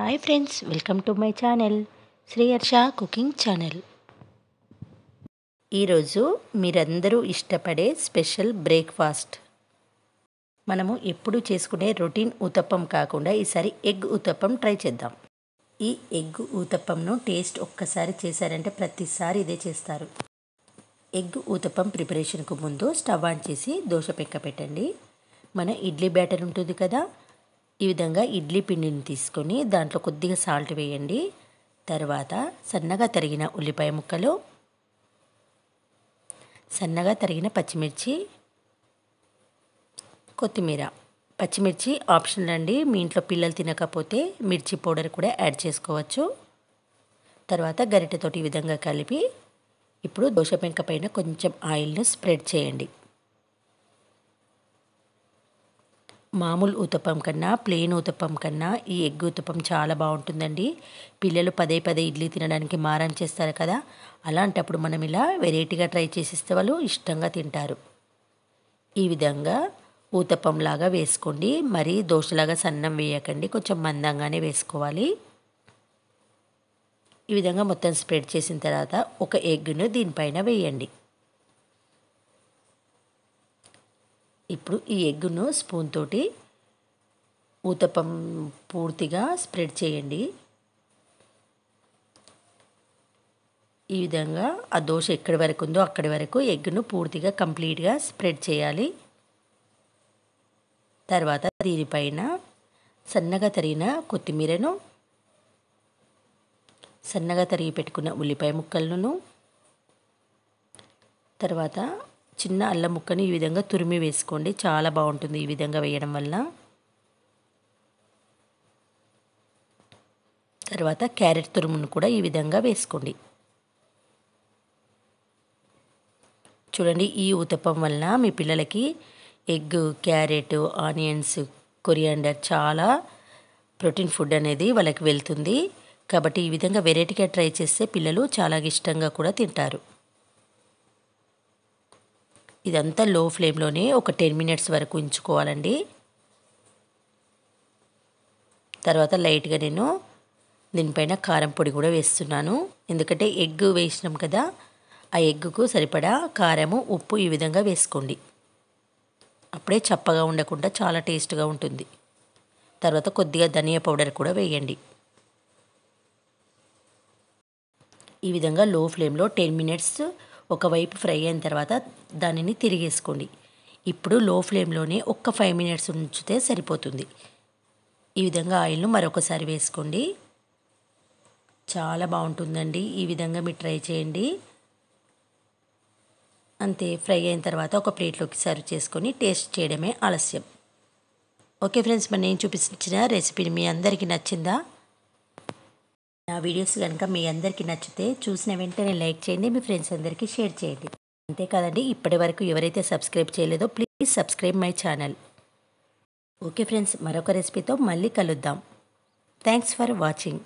hi friends welcome to my channel Sriharsha cooking channel ఈరోజు మీరందరూ ఇష్టపడే స్పెషల్ బ్రేక్ఫాస్ట్ మనము ఎప్పుడు చేసుకునే రొటీన్ ఉతప్పం కాకుండా ఈసారి ఎగ్ ఉతప్పం ట్రై చేద్దాం ఈ ఎగ్ ఊతప్పంను టేస్ట్ ఒక్కసారి చేశారంటే ప్రతిసారి ఇదే చేస్తారు ఎగ్ ఊతప్పం ప్రిపరేషన్కు ముందు స్టవ్ ఆన్ చేసి దోశ పెక్క పెట్టండి మన ఇడ్లీ బ్యాటర్ ఉంటుంది కదా ఈ విధంగా ఇడ్లీ పిండిని తీసుకొని దాంట్లో కొద్దిగా సాల్ట్ వేయండి తర్వాత సన్నగా తరిగిన ఉల్లిపాయ ముక్కలు సన్నగా తరిగిన పచ్చిమిర్చి కొత్తిమీర పచ్చిమిర్చి ఆప్షనల్ అండి మీ ఇంట్లో పిల్లలు తినకపోతే మిర్చి పౌడర్ కూడా యాడ్ చేసుకోవచ్చు తర్వాత గరిటెతోటి ఈ విధంగా కలిపి ఇప్పుడు దోశ పెంక పైన కొంచెం ఆయిల్ను స్ప్రెడ్ చేయండి మామూలు ఉతప్పం కన్నా ప్లెయిన్ ఉతప్పం కన్నా ఈ ఎగ్ ఉతప్పం చాలా బాగుంటుందండి పిల్లలు పదే పదే ఇడ్లీ తినడానికి మారం చేస్తారు కదా అలాంటప్పుడు మనం ఇలా వెరైటీగా ట్రై చేసిస్తే వాళ్ళు ఇష్టంగా తింటారు ఈ విధంగా ఊతప్పంలాగా వేసుకోండి మరి దోశలాగా సన్నం వేయకండి కొంచెం మందంగానే వేసుకోవాలి ఈ విధంగా మొత్తం స్ప్రెడ్ చేసిన తర్వాత ఒక ఎగ్ను దీనిపైన వేయండి ఇప్పుడు ఈ ఎగ్గును స్పూన్ తోటి ఊతపం పూర్తిగా స్ప్రెడ్ చేయండి ఈ విధంగా ఆ దోశ ఎక్కడి వరకు ఉందో అక్కడి వరకు ఎగ్గును పూర్తిగా కంప్లీట్గా స్ప్రెడ్ చేయాలి తర్వాత దీనిపైన సన్నగా తరిగిన కొత్తిమీరను సన్నగా తరిగి పెట్టుకున్న ఉల్లిపాయ ముక్కలను తర్వాత చిన్న అల్లం ముక్కని ఈ విధంగా తురిమి వేసుకోండి చాలా బాగుంటుంది ఈ విధంగా వేయడం వల్ల తర్వాత క్యారెట్ తురుమును కూడా ఈ విధంగా వేసుకోండి చూడండి ఈ ఉతపం వల్ల మీ పిల్లలకి ఎగ్ క్యారెట్ ఆనియన్స్ కొరియాండర్ చాలా ప్రోటీన్ ఫుడ్ అనేది వాళ్ళకి వెళ్తుంది కాబట్టి ఈ విధంగా వెరైటీగా ట్రై చేస్తే పిల్లలు చాలా ఇష్టంగా కూడా తింటారు ఇదంతా లో ఫ్లేమ్లోనే ఒక టెన్ మినిట్స్ వరకు ఉంచుకోవాలండి తర్వాత లైట్గా నేను దీనిపైన కారం పొడి కూడా వేస్తున్నాను ఎందుకంటే ఎగ్ వేసినాం కదా ఆ ఎగ్కు సరిపడా కారము ఉప్పు ఈ విధంగా వేసుకోండి అప్పుడే చప్పగా ఉండకుండా చాలా టేస్ట్గా ఉంటుంది తర్వాత కొద్దిగా ధనియా పౌడర్ కూడా వేయండి ఈ విధంగా లో ఫ్లేమ్లో టెన్ మినిట్స్ ఒకవైపు ఫ్రై అయిన తర్వాత దానిని తిరిగేసుకోండి ఇప్పుడు లో ఫ్లేమ్లోనే ఒక్క ఫైవ్ మినిట్స్ ఉంచితే సరిపోతుంది ఈ విధంగా ఆయిల్ను మరొకసారి వేసుకోండి చాలా బాగుంటుందండి ఈ విధంగా మీరు ట్రై చేయండి అంతే ఫ్రై అయిన తర్వాత ఒక ప్లేట్లోకి సర్వ్ చేసుకొని టేస్ట్ చేయడమే ఆలస్యం ఓకే ఫ్రెండ్స్ మరి నేను చూపించిన రెసిపీని మీ అందరికీ నచ్చిందా నా వీడియోస్ కనుక మీ అందరికీ నచ్చితే చూసిన వెంటనే లైక్ చేయండి మీ ఫ్రెండ్స్ అందరికీ షేర్ చేయండి అంతేకాదండి ఇప్పటి వరకు ఎవరైతే సబ్స్క్రైబ్ చేయలేదో please subscribe my channel okay friends మరొక రెసిపీతో మళ్ళీ కలుద్దాం థ్యాంక్స్ ఫర్ వాచింగ్